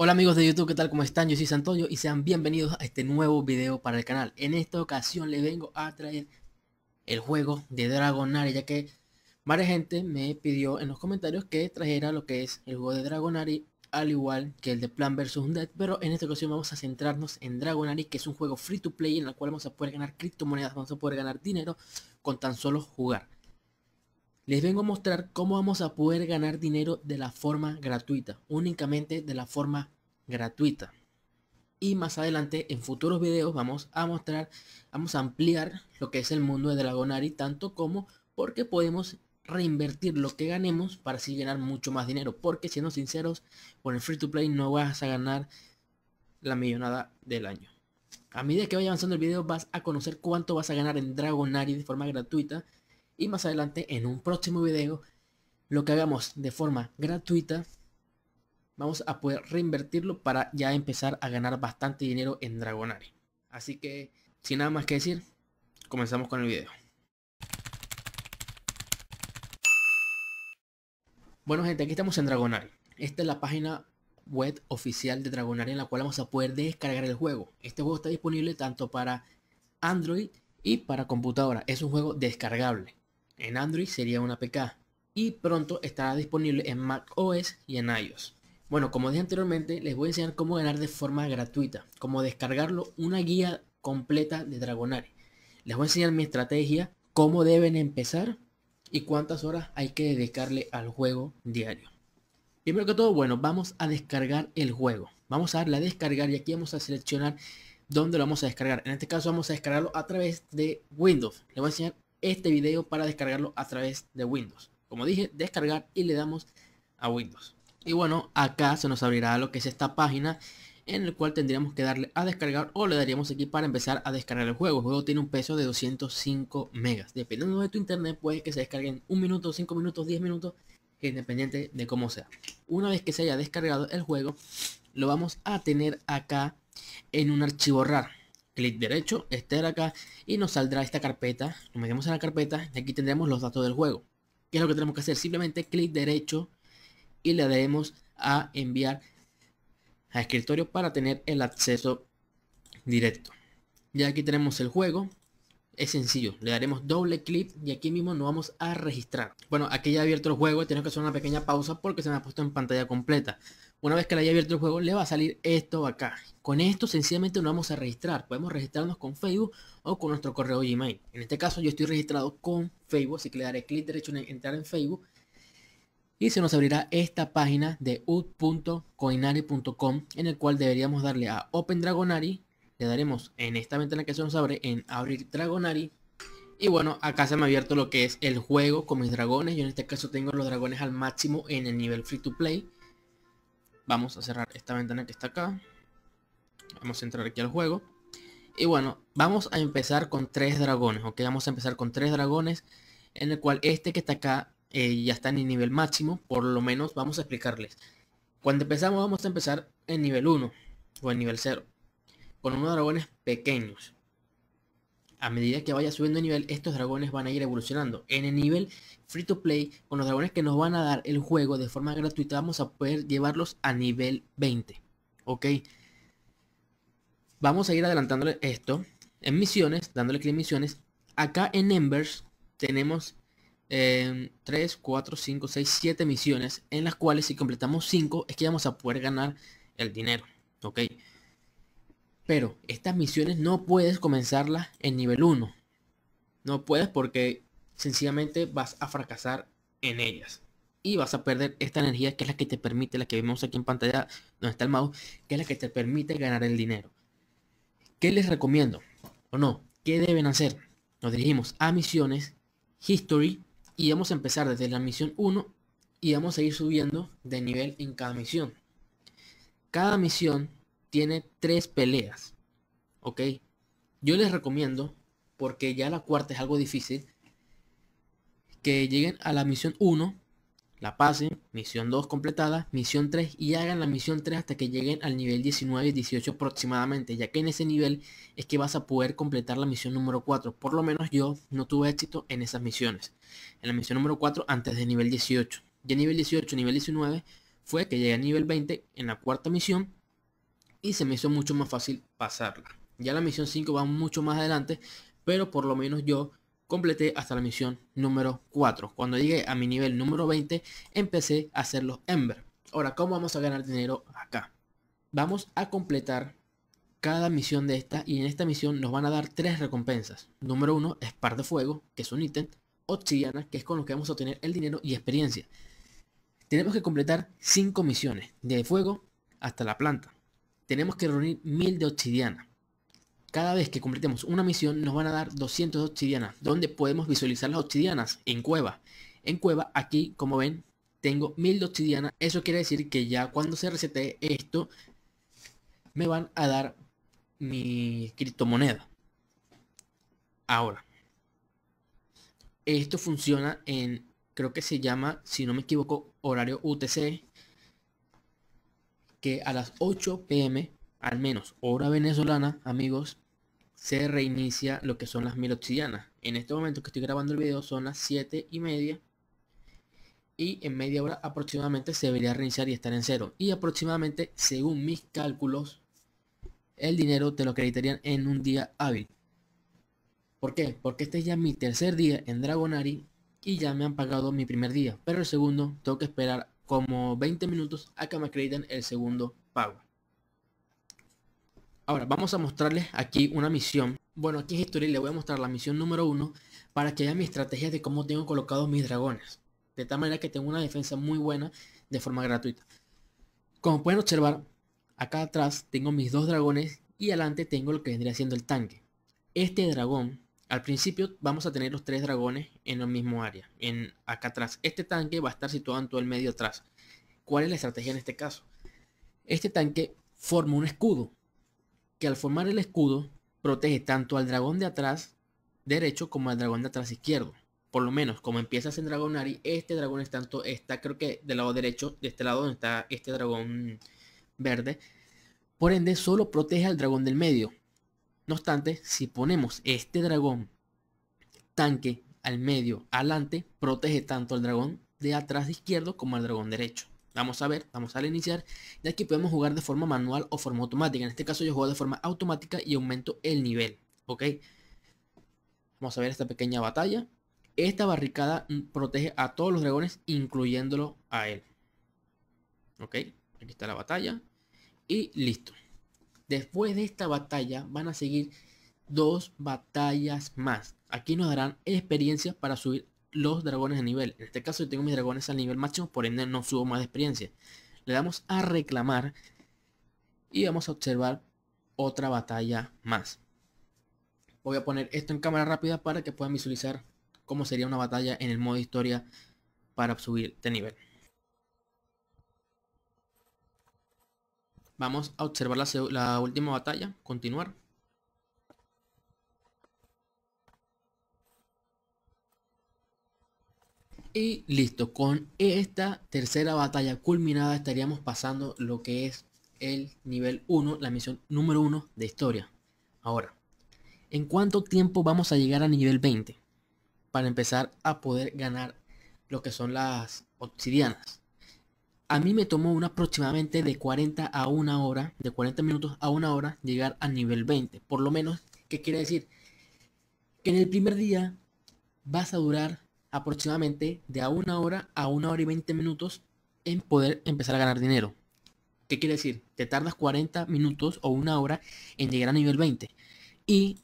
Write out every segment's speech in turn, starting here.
Hola amigos de YouTube, ¿qué tal? ¿Cómo están? Yo soy Santoyo y sean bienvenidos a este nuevo video para el canal. En esta ocasión les vengo a traer el juego de Dragonari, ya que varias gente me pidió en los comentarios que trajera lo que es el juego de Dragonari, al igual que el de Plan vs. Undead pero en esta ocasión vamos a centrarnos en Dragonari, que es un juego free to play en el cual vamos a poder ganar criptomonedas, vamos a poder ganar dinero con tan solo jugar. Les vengo a mostrar cómo vamos a poder ganar dinero de la forma gratuita, únicamente de la forma gratuita. Y más adelante en futuros videos vamos a mostrar, vamos a ampliar lo que es el mundo de Dragonari, tanto como porque podemos reinvertir lo que ganemos para así ganar mucho más dinero. Porque siendo sinceros, con el free to play no vas a ganar la millonada del año. A medida que vaya avanzando el video vas a conocer cuánto vas a ganar en Dragonari de forma gratuita y más adelante en un próximo video lo que hagamos de forma gratuita vamos a poder reinvertirlo para ya empezar a ganar bastante dinero en Dragonari. Así que sin nada más que decir, comenzamos con el video. Bueno gente, aquí estamos en Dragonari. Esta es la página web oficial de Dragonari en la cual vamos a poder descargar el juego. Este juego está disponible tanto para Android y para computadora. Es un juego descargable. En Android sería una APK y pronto estará disponible en macOS y en iOS. Bueno, como dije anteriormente, les voy a enseñar cómo ganar de forma gratuita, cómo descargarlo, una guía completa de Dragonari. Les voy a enseñar mi estrategia, cómo deben empezar y cuántas horas hay que dedicarle al juego diario. Primero que todo, bueno, vamos a descargar el juego. Vamos a darle a descargar y aquí vamos a seleccionar dónde lo vamos a descargar. En este caso vamos a descargarlo a través de Windows. Les voy a enseñar este video para descargarlo a través de Windows. Como dije, descargar y le damos a Windows. Y bueno, acá se nos abrirá lo que es esta página en el cual tendríamos que darle a descargar o le daríamos aquí para empezar a descargar el juego. El juego tiene un peso de 205 megas. Dependiendo de tu internet puede que se descarguen un minuto, cinco minutos, 10 minutos, independiente de cómo sea. Una vez que se haya descargado el juego, lo vamos a tener acá en un archivo raro clic derecho, estar acá y nos saldrá esta carpeta. Nos metemos en la carpeta y aquí tendremos los datos del juego. ¿Qué es lo que tenemos que hacer? Simplemente clic derecho y le daremos a enviar a escritorio para tener el acceso directo. Ya aquí tenemos el juego. Es sencillo, le daremos doble clic y aquí mismo nos vamos a registrar. Bueno, aquí ya he abierto el juego, tengo que hacer una pequeña pausa porque se me ha puesto en pantalla completa. Una vez que le haya abierto el juego, le va a salir esto acá. Con esto sencillamente no vamos a registrar. Podemos registrarnos con Facebook o con nuestro correo Gmail. En este caso yo estoy registrado con Facebook, así que le daré clic derecho en entrar en Facebook. Y se nos abrirá esta página de ud.coinari.com en el cual deberíamos darle a Open Dragonari. Le daremos en esta ventana que se nos abre en Abrir Dragonari. Y bueno, acá se me ha abierto lo que es el juego con mis dragones. Yo en este caso tengo los dragones al máximo en el nivel Free to Play. Vamos a cerrar esta ventana que está acá. Vamos a entrar aquí al juego. Y bueno, vamos a empezar con tres dragones, ¿ok? Vamos a empezar con tres dragones, en el cual este que está acá eh, ya está en el nivel máximo, por lo menos vamos a explicarles. Cuando empezamos vamos a empezar en nivel 1 o en nivel 0, con unos dragones pequeños a medida que vaya subiendo de nivel, estos dragones van a ir evolucionando. En el nivel free to play, con los dragones que nos van a dar el juego de forma gratuita, vamos a poder llevarlos a nivel 20. Ok. Vamos a ir adelantándole esto. En misiones, dándole clic en misiones. Acá en Embers tenemos eh, 3, 4, 5, 6, 7 misiones. En las cuales si completamos 5 es que vamos a poder ganar el dinero. Ok. Pero estas misiones no puedes comenzarlas en nivel 1. No puedes porque sencillamente vas a fracasar en ellas. Y vas a perder esta energía que es la que te permite, la que vemos aquí en pantalla donde está el mouse, que es la que te permite ganar el dinero. ¿Qué les recomiendo? ¿O no? ¿Qué deben hacer? Nos dirigimos a misiones, history, y vamos a empezar desde la misión 1 y vamos a ir subiendo de nivel en cada misión. Cada misión tiene tres peleas. ¿Ok? Yo les recomiendo, porque ya la cuarta es algo difícil, que lleguen a la misión 1, la pasen, misión 2 completada, misión 3 y hagan la misión 3 hasta que lleguen al nivel 19 y 18 aproximadamente, ya que en ese nivel es que vas a poder completar la misión número 4. Por lo menos yo no tuve éxito en esas misiones. En la misión número 4 antes de nivel 18. Ya nivel 18, nivel 19 fue que llegué a nivel 20 en la cuarta misión y se me hizo mucho más fácil pasarla. Ya la misión 5 va mucho más adelante, pero por lo menos yo completé hasta la misión número 4. Cuando llegué a mi nivel número 20, empecé a hacer los Ember. Ahora, ¿cómo vamos a ganar dinero acá? Vamos a completar cada misión de esta y en esta misión nos van a dar tres recompensas. Número 1, par de Fuego, que es un ítem, Obsidiana, que es con lo que vamos a obtener el dinero y experiencia. Tenemos que completar 5 misiones, de fuego hasta la planta tenemos que reunir 1000 de obsidiana. Cada vez que completemos una misión nos van a dar 200 obsidianas, ¿Dónde podemos visualizar las obsidianas en cueva. En cueva, aquí como ven, tengo 1000 de obsidiana. Eso quiere decir que ya cuando se resete esto, me van a dar mi criptomoneda. Ahora, esto funciona en, creo que se llama, si no me equivoco, horario UTC que a las 8 pm, al menos hora venezolana, amigos, se reinicia lo que son las mil obsidianas. En este momento que estoy grabando el video son las 7 y media. Y en media hora aproximadamente se debería reiniciar y estar en cero. Y aproximadamente, según mis cálculos, el dinero te lo acreditarían en un día hábil. ¿Por qué? Porque este es ya mi tercer día en Dragonari y ya me han pagado mi primer día. Pero el segundo tengo que esperar como 20 minutos acá me acreditan el segundo pago. Ahora vamos a mostrarles aquí una misión. Bueno, aquí en y le voy a mostrar la misión número 1 para que vean mis estrategias de cómo tengo colocados mis dragones. De tal manera que tengo una defensa muy buena de forma gratuita. Como pueden observar, acá atrás tengo mis dos dragones y adelante tengo lo que vendría siendo el tanque. Este dragón al principio vamos a tener los tres dragones en el mismo área, en acá atrás. Este tanque va a estar situado en todo el medio atrás. ¿Cuál es la estrategia en este caso? Este tanque forma un escudo, que al formar el escudo protege tanto al dragón de atrás derecho como al dragón de atrás izquierdo. Por lo menos, como empiezas en Dragonari, este dragón es tanto, está creo que del lado derecho, de este lado donde está este dragón verde. Por ende, solo protege al dragón del medio. No obstante, si ponemos este dragón tanque al medio, adelante, protege tanto al dragón de atrás de izquierdo como al dragón derecho. Vamos a ver, vamos a iniciar. Y aquí podemos jugar de forma manual o forma automática. En este caso yo juego de forma automática y aumento el nivel. ¿Ok? Vamos a ver esta pequeña batalla. Esta barricada protege a todos los dragones, incluyéndolo a él. ¿Ok? Aquí está la batalla. Y listo. Después de esta batalla van a seguir dos batallas más. Aquí nos darán experiencias para subir los dragones de nivel. En este caso yo tengo mis dragones al nivel máximo, por ende no subo más de experiencia. Le damos a reclamar y vamos a observar otra batalla más. Voy a poner esto en cámara rápida para que puedan visualizar cómo sería una batalla en el modo historia para subir de nivel. Vamos a observar la, última batalla. Continuar. Y listo, con esta tercera batalla culminada estaríamos pasando lo que es el nivel 1, la misión número 1 de historia. Ahora, ¿en cuánto tiempo vamos a llegar a nivel 20? Para empezar a poder ganar lo que son las obsidianas. A mí me tomó una aproximadamente de 40 a una hora, de 40 minutos a una hora, llegar a nivel 20. Por lo menos, ¿qué quiere decir? Que en el primer día vas a durar aproximadamente de a una hora a una hora y 20 minutos en poder empezar a ganar dinero. ¿Qué quiere decir? Te tardas 40 minutos o una hora en llegar a nivel 20. Y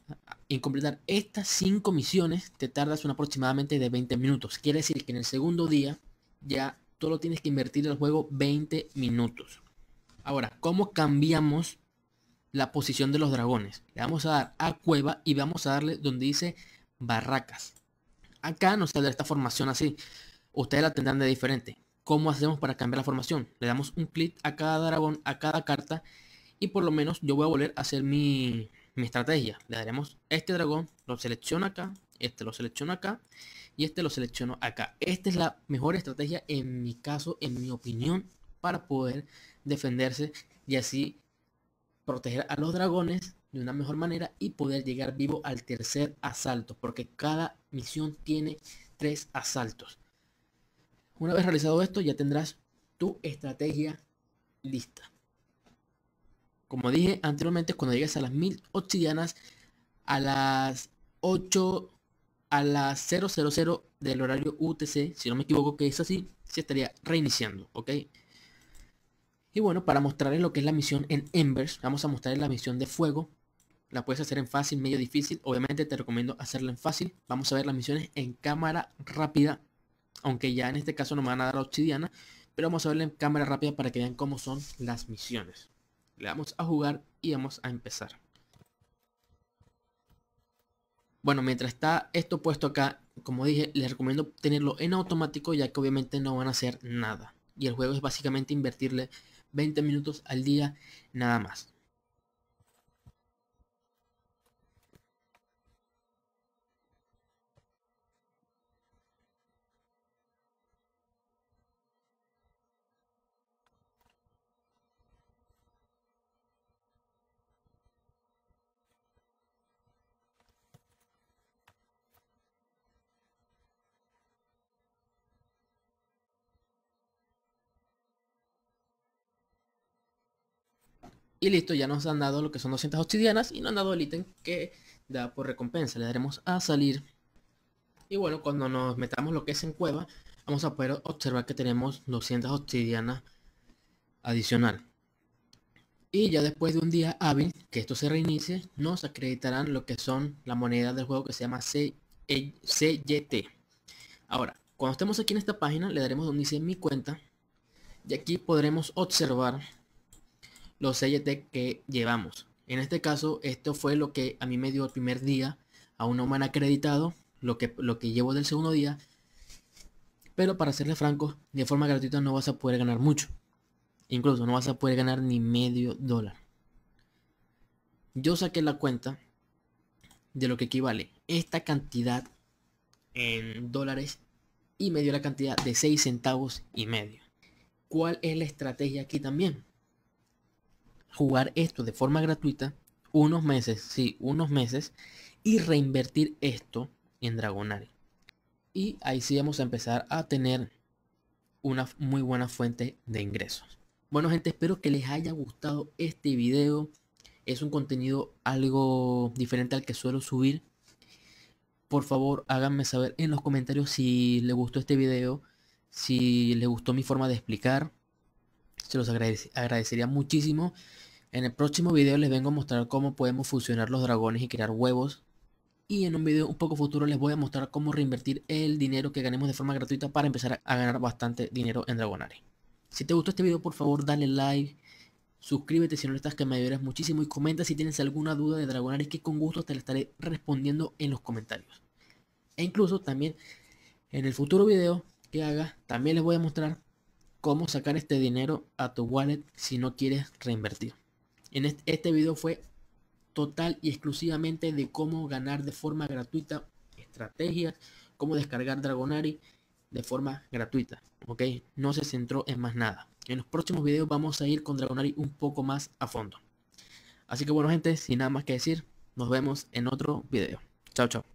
en completar estas 5 misiones te tardas un aproximadamente de 20 minutos. Quiere decir que en el segundo día ya lo tienes que invertir en el juego 20 minutos. Ahora, ¿cómo cambiamos la posición de los dragones? Le vamos a dar a cueva y vamos a darle donde dice barracas. Acá nos saldrá esta formación así. Ustedes la tendrán de diferente. ¿Cómo hacemos para cambiar la formación? Le damos un clic a cada dragón, a cada carta. Y por lo menos yo voy a volver a hacer mi, mi estrategia. Le daremos este dragón, lo selecciono acá, este lo selecciono acá y este lo selecciono acá. Esta es la mejor estrategia en mi caso, en mi opinión, para poder defenderse y así proteger a los dragones de una mejor manera y poder llegar vivo al tercer asalto, porque cada misión tiene tres asaltos. Una vez realizado esto, ya tendrás tu estrategia lista. Como dije anteriormente, cuando llegues a las mil obsidianas, a las 8 a las 000 del horario UTC, si no me equivoco que es así, se estaría reiniciando, ¿ok? Y bueno, para mostrarles lo que es la misión en Embers, vamos a mostrarles la misión de fuego. La puedes hacer en fácil, medio, difícil. Obviamente te recomiendo hacerla en fácil. Vamos a ver las misiones en cámara rápida. Aunque ya en este caso no me van a dar obsidiana. Pero vamos a verla en cámara rápida para que vean cómo son las misiones. Le damos a jugar y vamos a empezar. Bueno, mientras está esto puesto acá, como dije, les recomiendo tenerlo en automático ya que obviamente no van a hacer nada. Y el juego es básicamente invertirle 20 minutos al día nada más. Y listo, ya nos han dado lo que son 200 obsidianas y nos han dado el ítem que da por recompensa. Le daremos a salir. Y bueno, cuando nos metamos lo que es en cueva, vamos a poder observar que tenemos 200 obsidianas adicional. Y ya después de un día hábil, que esto se reinicie, nos acreditarán lo que son la moneda del juego que se llama CYT. E, Ahora, cuando estemos aquí en esta página, le daremos donde dice mi cuenta. Y aquí podremos observar los CGT e que llevamos. En este caso, esto fue lo que a mí me dio el primer día, a un humana acreditado, lo que, lo que llevo del segundo día. Pero para serle franco, de forma gratuita no vas a poder ganar mucho. Incluso no vas a poder ganar ni medio dólar. Yo saqué la cuenta de lo que equivale esta cantidad en dólares y me dio la cantidad de 6 centavos y medio. ¿Cuál es la estrategia aquí también? jugar esto de forma gratuita unos meses, sí, unos meses, y reinvertir esto en Dragonari. Y ahí sí vamos a empezar a tener una muy buena fuente de ingresos. Bueno gente, espero que les haya gustado este video. Es un contenido algo diferente al que suelo subir. Por favor, háganme saber en los comentarios si les gustó este video, si les gustó mi forma de explicar. Se los agradecería muchísimo. En el próximo video les vengo a mostrar cómo podemos fusionar los dragones y crear huevos. Y en un video un poco futuro les voy a mostrar cómo reinvertir el dinero que ganemos de forma gratuita para empezar a ganar bastante dinero en Dragonari. Si te gustó este video por favor dale like, suscríbete si no lo estás que me ayudarás muchísimo y comenta si tienes alguna duda de Dragonari que con gusto te la estaré respondiendo en los comentarios. E incluso también en el futuro video que haga también les voy a mostrar cómo sacar este dinero a tu wallet si no quieres reinvertir. En este, video fue total y exclusivamente de cómo ganar de forma gratuita estrategias, cómo descargar Dragonari de forma gratuita, ¿ok? No se centró en más nada. En los próximos videos vamos a ir con Dragonari un poco más a fondo. Así que bueno gente, sin nada más que decir, nos vemos en otro video. Chao, chao.